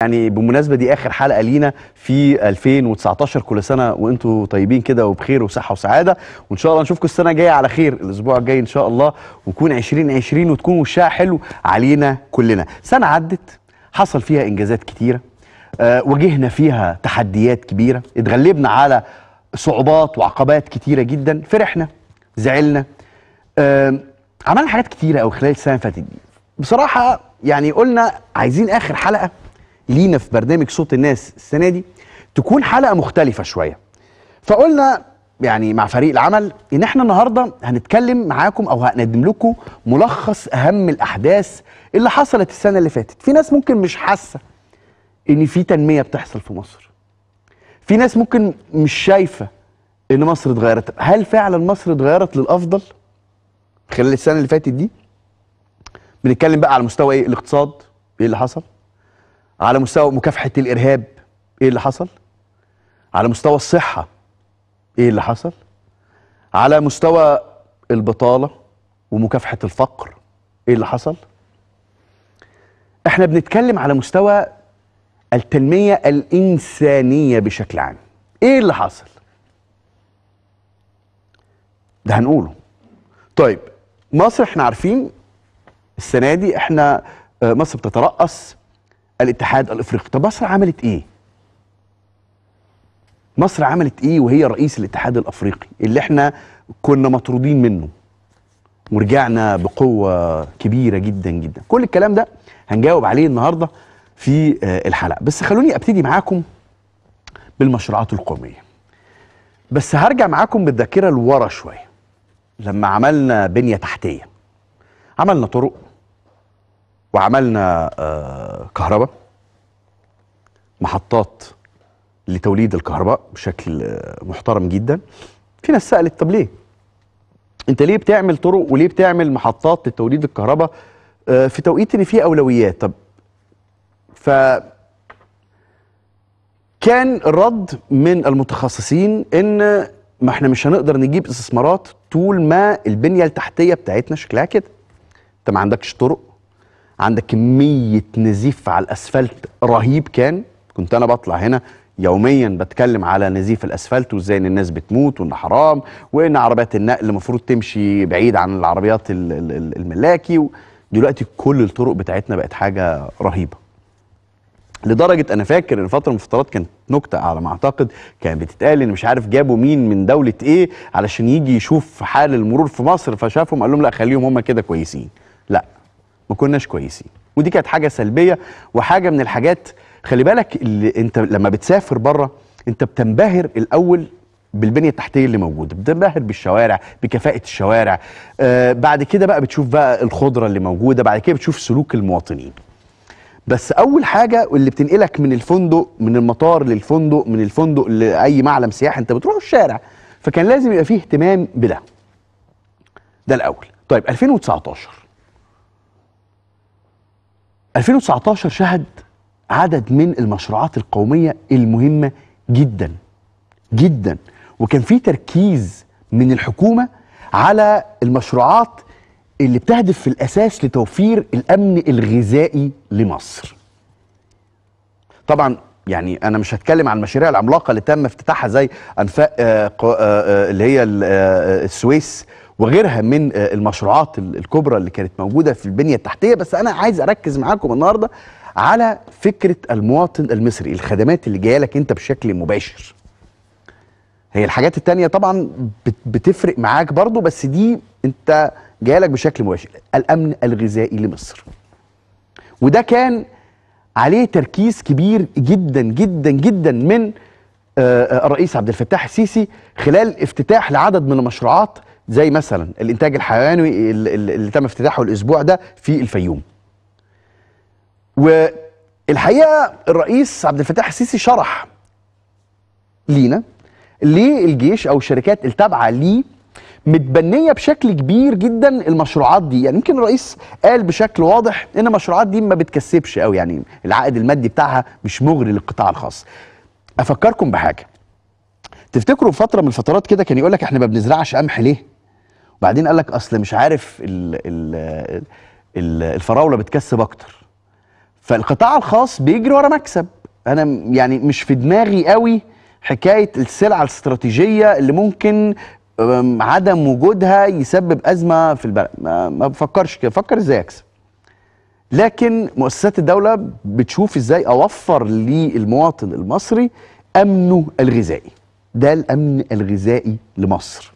يعني بمناسبة دي آخر حلقة لينا في 2019 كل سنة وأنتوا طيبين كده وبخير وصحة وسعادة وإن شاء الله نشوفكم السنة الجاية على خير الأسبوع الجاي إن شاء الله ويكون 2020 وتكون وشها حلو علينا كلنا سنة عدت حصل فيها إنجازات كتيرة أه واجهنا فيها تحديات كبيرة اتغلبنا على صعوبات وعقبات كتيرة جدا فرحنا زعلنا أه عملنا حاجات كتيرة أو خلال السنة اللي فاتت دي بصراحة يعني قلنا عايزين آخر حلقة لينا في برنامج صوت الناس السنه دي تكون حلقه مختلفه شويه فقلنا يعني مع فريق العمل ان احنا النهارده هنتكلم معاكم او هنقدم لكم ملخص اهم الاحداث اللي حصلت السنه اللي فاتت في ناس ممكن مش حاسه ان في تنميه بتحصل في مصر في ناس ممكن مش شايفه ان مصر اتغيرت هل فعلا مصر اتغيرت للافضل خلال السنه اللي فاتت دي بنتكلم بقى على مستوى ايه الاقتصاد ايه اللي حصل على مستوى مكافحه الارهاب ايه اللي حصل على مستوى الصحه ايه اللي حصل على مستوى البطاله ومكافحه الفقر ايه اللي حصل احنا بنتكلم على مستوى التنميه الانسانيه بشكل عام ايه اللي حصل ده هنقوله طيب مصر احنا عارفين السنه دي احنا آه، مصر بتترأس الاتحاد الافريقي طب مصر عملت ايه مصر عملت ايه وهي رئيس الاتحاد الافريقي اللي احنا كنا مطرودين منه ورجعنا بقوه كبيره جدا جدا كل الكلام ده هنجاوب عليه النهارده في آه، الحلقه بس خلوني ابتدي معاكم بالمشروعات القوميه بس هرجع معاكم بالذاكره لورا شويه لما عملنا بنيه تحتيه عملنا طرق وعملنا آه، كهرباء محطات لتوليد الكهرباء بشكل آه، محترم جدا في ناس سالت طب ليه انت ليه بتعمل طرق وليه بتعمل محطات لتوليد الكهرباء آه، في توقيت ان في اولويات طب ف كان الرد من المتخصصين ان ما احنا مش هنقدر نجيب استثمارات طول ما البنيه التحتيه بتاعتنا شكلها كده انت ما عندكش طرق عندك كميه نزيف على الاسفلت رهيب كان كنت انا بطلع هنا يوميا بتكلم على نزيف الاسفلت وازاي ان الناس بتموت وان حرام وان عربيات النقل المفروض تمشي بعيد عن العربيات الملاكي دلوقتي كل الطرق بتاعتنا بقت حاجه رهيبه لدرجه انا فاكر ان فتره من الفترات كانت نكته على ما اعتقد كانت بتتقال ان مش عارف جابوا مين من دوله ايه علشان يجي يشوف حال المرور في مصر فشافهم قال لهم لا خليهم هم كده كويسين ما كناش كويسين ودي كانت حاجه سلبيه وحاجه من الحاجات خلي بالك اللي انت لما بتسافر بره انت بتنبهر الاول بالبنيه التحتيه اللي موجوده بتنبهر بالشوارع بكفاءه الشوارع آه بعد كده بقى بتشوف بقى الخضره اللي موجوده بعد كده بتشوف سلوك المواطنين بس اول حاجه اللي بتنقلك من الفندق من المطار للفندق من الفندق لاي معلم سياحي انت بتروح الشارع فكان لازم يبقى فيه اهتمام بده ده الاول طيب 2019 2019 شهد عدد من المشروعات القومية المهمة جدا جدا وكان في تركيز من الحكومة على المشروعات اللي بتهدف في الأساس لتوفير الأمن الغذائي لمصر طبعا يعني انا مش هتكلم عن المشاريع العملاقه اللي تم افتتاحها زي انفاق آآ آه، آآ آه، آه، اللي هي السويس وغيرها من آه، المشروعات الكبرى اللي كانت موجوده في البنيه التحتيه بس انا عايز اركز معاكم النهارده على فكره المواطن المصري الخدمات اللي جايه لك انت بشكل مباشر هي الحاجات التانية طبعا بتفرق معاك برضو بس دي انت جايه لك بشكل مباشر الامن الغذائي لمصر وده كان عليه تركيز كبير جدا جدا جدا من آه، آه، الرئيس عبد الفتاح السيسي خلال افتتاح لعدد من المشروعات زي مثلا الانتاج الحيواني اللي, تم افتتاحه الاسبوع ده في الفيوم والحقيقه الرئيس عبد الفتاح السيسي شرح لينا ليه الجيش او الشركات التابعه ليه متبنيه بشكل كبير جدا المشروعات دي يعني يمكن الرئيس قال بشكل واضح ان المشروعات دي ما بتكسبش قوي يعني العائد المادي بتاعها مش مغري للقطاع الخاص افكركم بحاجه تفتكروا فتره من الفترات كده كان يقول لك احنا ما بنزرعش قمح ليه بعدين قال لك اصل مش عارف الـ الـ الفراوله بتكسب اكتر فالقطاع الخاص بيجري ورا مكسب انا يعني مش في دماغي قوي حكايه السلعه الاستراتيجيه اللي ممكن عدم وجودها يسبب ازمه في البلد ما بفكرش كده بفكر ازاي اكسب لكن مؤسسات الدوله بتشوف ازاي اوفر للمواطن المصري امنه الغذائي ده الامن الغذائي لمصر